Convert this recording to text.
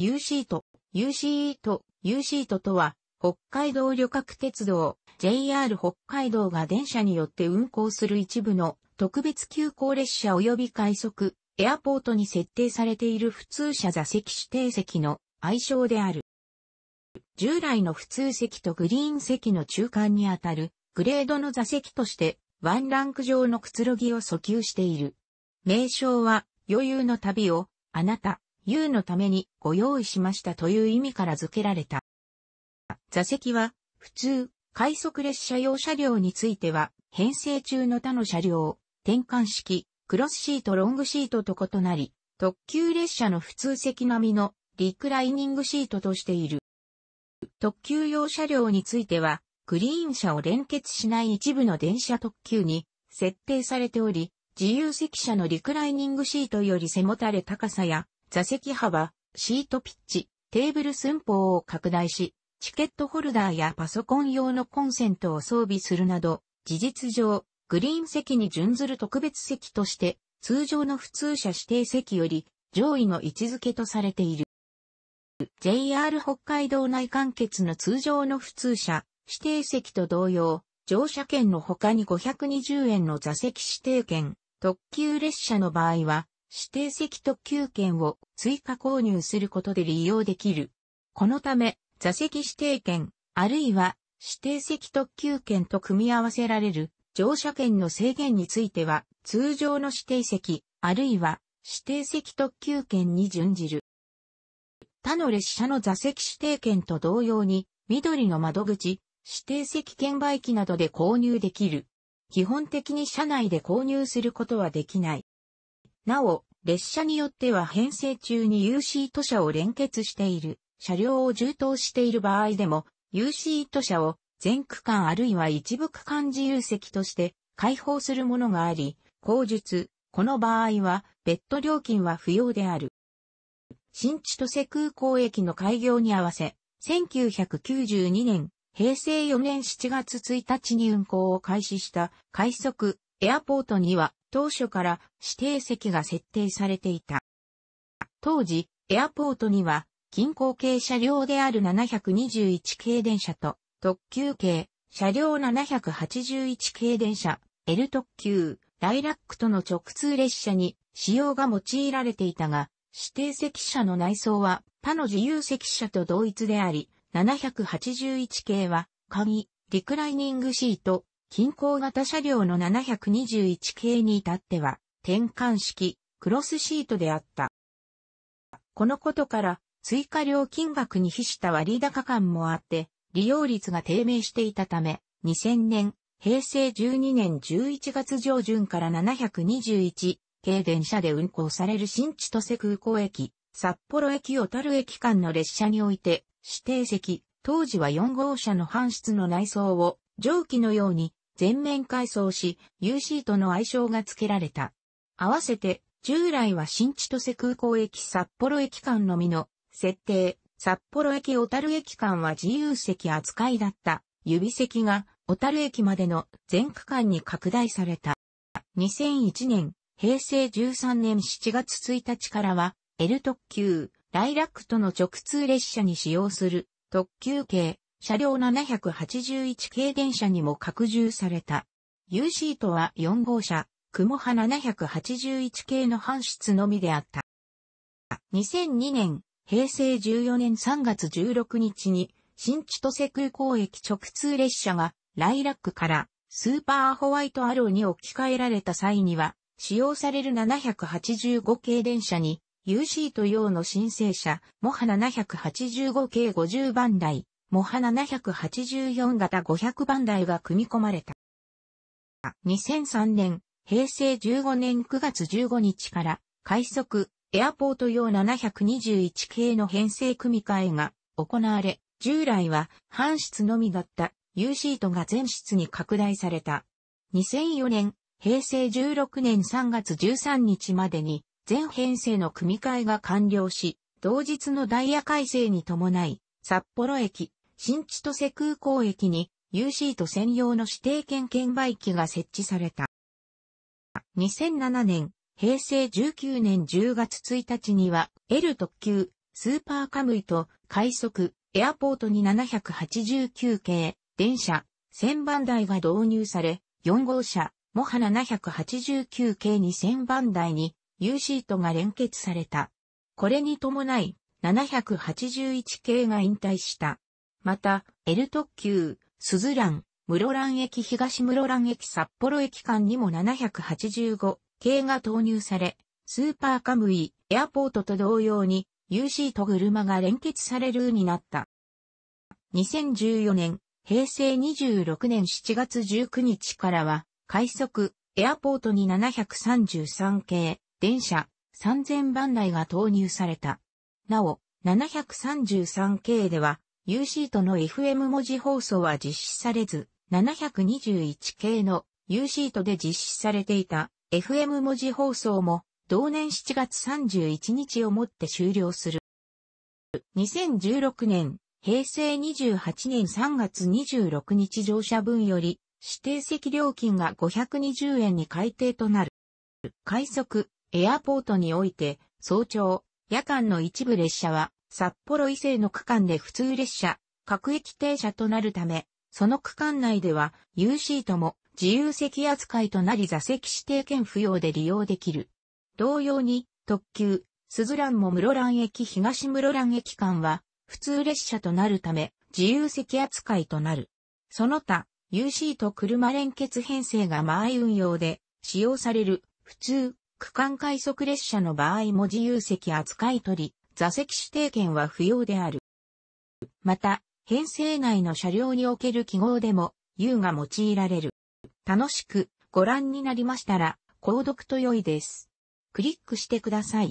UC と u c ユと UC ととは、北海道旅客鉄道 JR 北海道が電車によって運行する一部の特別急行列車及び快速、エアポートに設定されている普通車座席指定席の愛称である。従来の普通席とグリーン席の中間にあたるグレードの座席としてワンランク上のくつろぎを訴求している。名称は余裕の旅をあなた優のためにご用意しましたという意味から付けられた。座席は、普通、快速列車用車両については、編成中の他の車両、転換式、クロスシートロングシートと異なり、特急列車の普通席並みのリクライニングシートとしている。特急用車両については、クリーン車を連結しない一部の電車特急に設定されており、自由席車のリクライニングシートより背もたれ高さや座席幅、シートピッチ、テーブル寸法を拡大し、チケットホルダーやパソコン用のコンセントを装備するなど、事実上、グリーン席に準ずる特別席として、通常の普通車指定席より上位の位置づけとされている。JR 北海道内完結の通常の普通車、指定席と同様、乗車券の他に520円の座席指定券、特急列車の場合は、指定席特急券を追加購入することで利用できる。このため、座席指定券、あるいは指定席特急券と組み合わせられる乗車券の制限については、通常の指定席、あるいは指定席特急券に準じる。他の列車の座席指定券と同様に、緑の窓口、指定席券売機などで購入できる。基本的に車内で購入することはできない。なお、列車によっては編成中に UC 図車を連結している車両を充当している場合でも UC 図車を全区間あるいは一部区間自由席として開放するものがあり、後述、この場合は別途料金は不要である。新千歳空港駅の開業に合わせ、1992年、平成4年7月1日に運行を開始した快速エアポートには当初から指定席が設定されていた。当時、エアポートには、近郊系車両である721系電車と、特急系、車両781系電車、L 特急、ライラックとの直通列車に使用が用いられていたが、指定席車の内装は他の自由席車と同一であり、781系は、鍵、リクライニングシート、近郊型車両の721系に至っては、転換式、クロスシートであった。このことから、追加料金額に比した割高感もあって、利用率が低迷していたため、2000年、平成12年11月上旬から721系電車で運行される新千歳空港駅、札幌駅小樽駅間の列車において、指定席、当時は4号車の搬出の内装を、蒸気のように全面改装し、UC との愛称が付けられた。合わせて、従来は新千歳空港駅札幌駅間のみの設定、札幌駅小樽駅間は自由席扱いだった指席が小樽駅までの全区間に拡大された。2001年、平成13年7月1日からは、L 特急、ライラックとの直通列車に使用する特急系車両781系電車にも拡充された。U シートは4号車、雲葉781系の搬出のみであった。2002年、平成14年3月16日に、新千歳空港駅直通列車が、ライラックからスーパーホワイトアローに置き換えられた際には、使用される785系電車に、U シート用の申請者、モハ785系50番台、モハ784型500番台が組み込まれた。2003年、平成15年9月15日から、快速、エアポート用721系の編成組み替えが行われ、従来は半室のみだった U シートが全室に拡大された。2004年、平成16年3月13日までに全編成の組み替えが完了し、同日のダイヤ改正に伴い、札幌駅、新千歳空港駅に UC と専用の指定券券売機が設置された。2007年、平成19年10月1日には、L 特急、スーパーカムイと、快速、エアポートに789系、電車、1000番台が導入され、4号車、モハ789系2000番台に U シートが連結された。これに伴い、781系が引退した。また、L 特急、鈴蘭、室蘭駅東室蘭駅札幌駅間にも785系が投入され、スーパーカムイ、エアポートと同様に UC と車が連結されるになった。2014年、平成26年7月19日からは、快速、エアポートに733系、電車、3000番台が投入された。なお、733系では、UC との FM 文字放送は実施されず、721系の UC とで実施されていた FM 文字放送も同年7月31日をもって終了する。2016年、平成28年3月26日乗車分より指定席料金が520円に改定となる。快速、エアポートにおいて、早朝、夜間の一部列車は札幌伊勢の区間で普通列車、各駅停車となるため、その区間内では U シートも自由席扱いとなり座席指定券不要で利用できる。同様に特急、鈴蘭も室蘭駅東室蘭駅間は普通列車となるため自由席扱いとなる。その他、U シート車連結編成が前運用で使用される普通区間快速列車の場合も自由席扱い取り、座席指定券は不要である。また、編成内の車両における記号でも U が用いられる。楽しくご覧になりましたら、購読と良いです。クリックしてください。